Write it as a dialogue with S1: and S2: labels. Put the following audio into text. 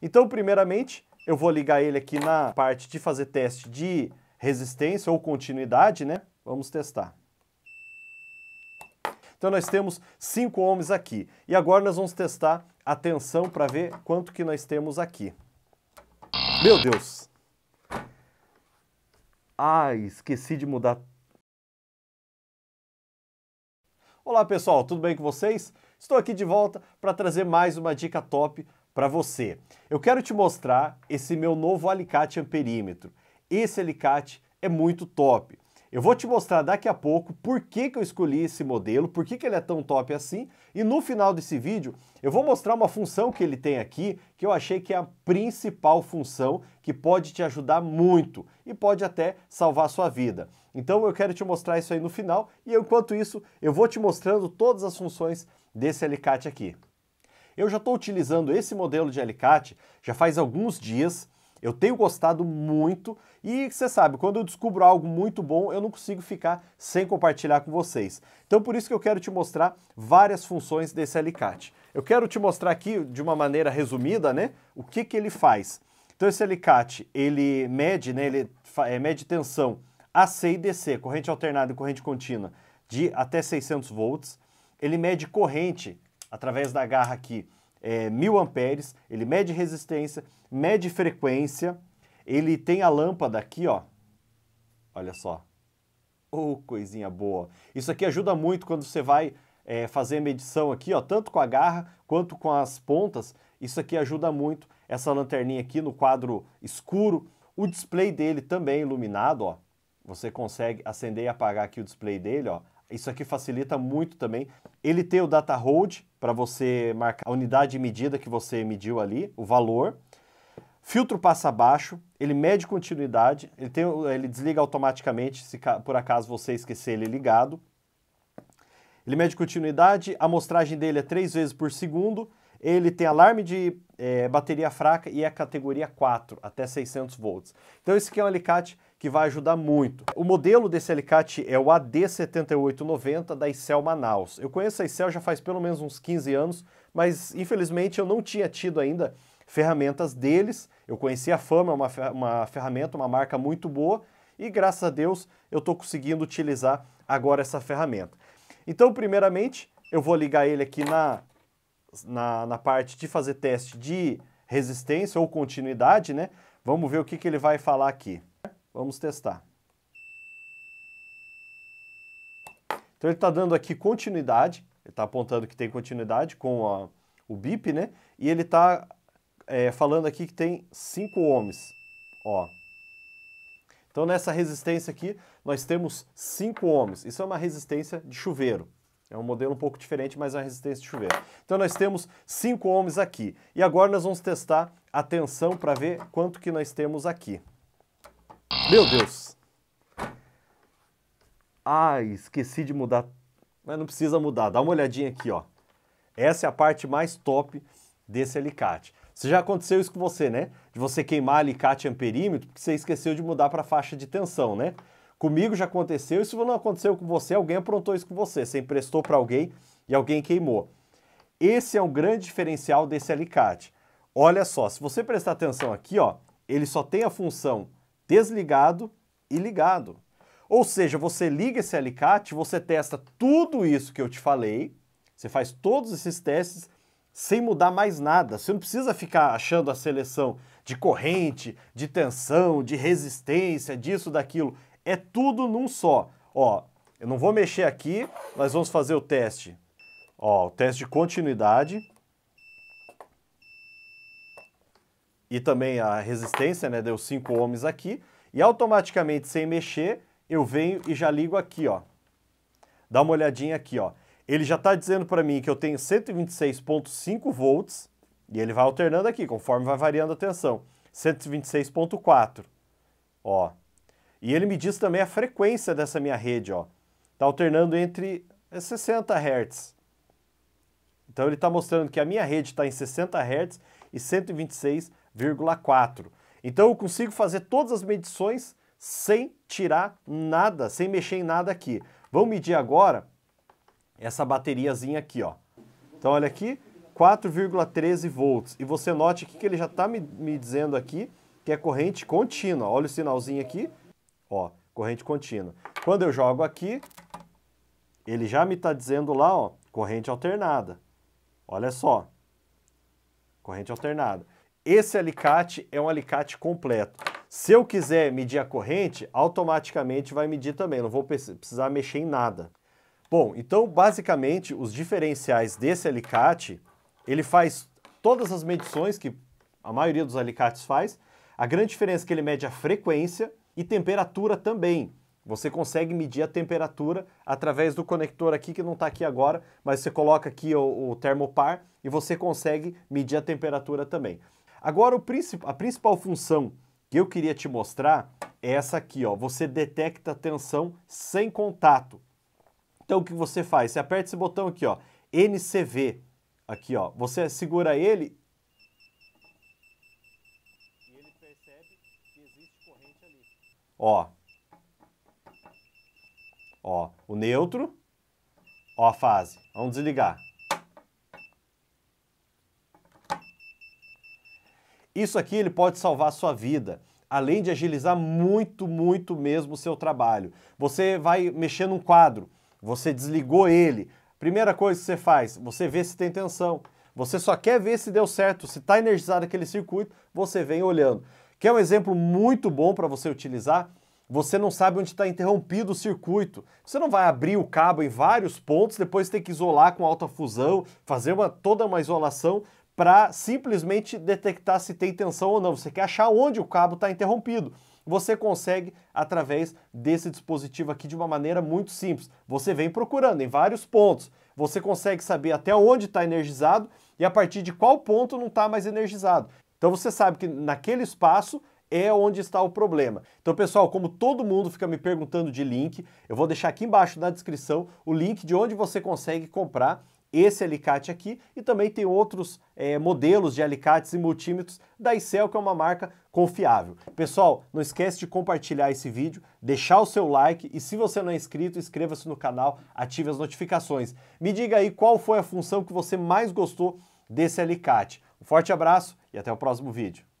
S1: Então, primeiramente, eu vou ligar ele aqui na parte de fazer teste de resistência ou continuidade, né? Vamos testar. Então nós temos 5 ohms aqui. E agora nós vamos testar a tensão para ver quanto que nós temos aqui. Meu Deus! Ah, esqueci de mudar. Olá pessoal, tudo bem com vocês? Estou aqui de volta para trazer mais uma dica top para você. Eu quero te mostrar esse meu novo alicate amperímetro. Esse alicate é muito top. Eu vou te mostrar daqui a pouco por que, que eu escolhi esse modelo, por que, que ele é tão top assim, e no final desse vídeo eu vou mostrar uma função que ele tem aqui que eu achei que é a principal função que pode te ajudar muito e pode até salvar a sua vida. Então eu quero te mostrar isso aí no final e enquanto isso eu vou te mostrando todas as funções desse alicate aqui. Eu já estou utilizando esse modelo de alicate já faz alguns dias, eu tenho gostado muito e você sabe, quando eu descubro algo muito bom, eu não consigo ficar sem compartilhar com vocês. Então por isso que eu quero te mostrar várias funções desse alicate. Eu quero te mostrar aqui de uma maneira resumida, né, o que que ele faz. Então esse alicate, ele mede, né, ele é, mede tensão AC e DC, corrente alternada e corrente contínua, de até 600 volts. Ele mede corrente através da garra aqui, é, mil amperes, ele mede resistência, mede frequência, ele tem a lâmpada aqui, ó. Olha só. Oh, coisinha boa. Isso aqui ajuda muito quando você vai é, fazer a medição aqui, ó, tanto com a garra quanto com as pontas. Isso aqui ajuda muito. Essa lanterninha aqui no quadro escuro. O display dele também iluminado, ó. Você consegue acender e apagar aqui o display dele, ó. Isso aqui facilita muito também. Ele tem o data hold para você marcar a unidade de medida que você mediu ali, o valor. Filtro passa abaixo, ele mede continuidade, ele, tem, ele desliga automaticamente se por acaso você esquecer ele ligado. Ele mede continuidade, a amostragem dele é três vezes por segundo, ele tem alarme de é, bateria fraca e é categoria 4, até 600 volts. Então esse aqui é um alicate que vai ajudar muito. O modelo desse alicate é o AD7890 da Excel Manaus. Eu conheço a Excel já faz pelo menos uns 15 anos, mas infelizmente eu não tinha tido ainda ferramentas deles. Eu conheci a Fama, é uma, uma ferramenta, uma marca muito boa, e graças a Deus eu estou conseguindo utilizar agora essa ferramenta. Então, primeiramente, eu vou ligar ele aqui na, na, na parte de fazer teste de resistência ou continuidade, né? Vamos ver o que, que ele vai falar aqui. Vamos testar. Então ele está dando aqui continuidade, ele está apontando que tem continuidade com a, o bip, né? E ele está é, falando aqui que tem 5 ohms, ó. Então nessa resistência aqui nós temos 5 ohms, isso é uma resistência de chuveiro. É um modelo um pouco diferente, mas é uma resistência de chuveiro. Então nós temos 5 ohms aqui. E agora nós vamos testar a tensão para ver quanto que nós temos aqui. Meu Deus! Ai, ah, esqueci de mudar. Mas não precisa mudar. Dá uma olhadinha aqui, ó. Essa é a parte mais top desse alicate. Se já aconteceu isso com você, né? De você queimar alicate amperímetro porque você esqueceu de mudar para faixa de tensão, né? Comigo já aconteceu, e se não aconteceu com você, alguém aprontou isso com você. Você emprestou para alguém e alguém queimou. Esse é um grande diferencial desse alicate. Olha só, se você prestar atenção aqui, ó, ele só tem a função desligado e ligado. Ou seja, você liga esse alicate, você testa tudo isso que eu te falei, você faz todos esses testes sem mudar mais nada. Você não precisa ficar achando a seleção de corrente, de tensão, de resistência, disso, daquilo. É tudo num só. Ó, eu não vou mexer aqui, nós vamos fazer o teste. Ó, o teste de continuidade. e também a resistência, né? Deu 5 ohms aqui. E automaticamente, sem mexer, eu venho e já ligo aqui, ó. Dá uma olhadinha aqui, ó. Ele já está dizendo para mim que eu tenho 126.5 volts e ele vai alternando aqui, conforme vai variando a tensão. 126.4, ó. E ele me diz também a frequência dessa minha rede, ó. Está alternando entre 60 é, Hz. Então ele está mostrando que a minha rede está em 60 Hz e 126 0,4. Então eu consigo fazer todas as medições sem tirar nada, sem mexer em nada aqui. Vamos medir agora essa bateriazinha aqui, ó. Então olha aqui, 4,13 volts. E você note aqui que ele já está me, me dizendo aqui que é corrente contínua. Olha o sinalzinho aqui, ó, corrente contínua. Quando eu jogo aqui, ele já me está dizendo lá, ó, corrente alternada. Olha só, corrente alternada. Esse alicate é um alicate completo. Se eu quiser medir a corrente, automaticamente vai medir também, não vou precisar mexer em nada. Bom, então basicamente os diferenciais desse alicate, ele faz todas as medições que a maioria dos alicates faz. A grande diferença é que ele mede a frequência e temperatura também. Você consegue medir a temperatura através do conector aqui, que não está aqui agora, mas você coloca aqui o, o termopar e você consegue medir a temperatura também. Agora, a principal função que eu queria te mostrar é essa aqui, ó. Você detecta tensão sem contato. Então, o que você faz? Você aperta esse botão aqui, ó, NCV. Aqui, ó. Você segura ele Ó. Ó, o neutro. Ó a fase. Vamos desligar. Isso aqui ele pode salvar a sua vida além de agilizar muito, muito mesmo o seu trabalho. Você vai mexer num quadro, você desligou ele. Primeira coisa que você faz, você vê se tem tensão. Você só quer ver se deu certo, se está energizado aquele circuito, você vem olhando. Que é um exemplo muito bom para você utilizar. Você não sabe onde está interrompido o circuito. Você não vai abrir o cabo em vários pontos, depois ter que isolar com alta fusão, fazer uma, toda uma isolação para simplesmente detectar se tem tensão ou não. Você quer achar onde o cabo está interrompido. Você consegue através desse dispositivo aqui de uma maneira muito simples. Você vem procurando em vários pontos. Você consegue saber até onde está energizado e a partir de qual ponto não está mais energizado. Então você sabe que naquele espaço é onde está o problema. Então, pessoal, como todo mundo fica me perguntando de link, eu vou deixar aqui embaixo na descrição o link de onde você consegue comprar esse alicate aqui e também tem outros é, modelos de alicates e multímetros da Excel, que é uma marca confiável. Pessoal, não esquece de compartilhar esse vídeo, deixar o seu like e se você não é inscrito, inscreva-se no canal, ative as notificações. Me diga aí qual foi a função que você mais gostou desse alicate. Um forte abraço e até o próximo vídeo.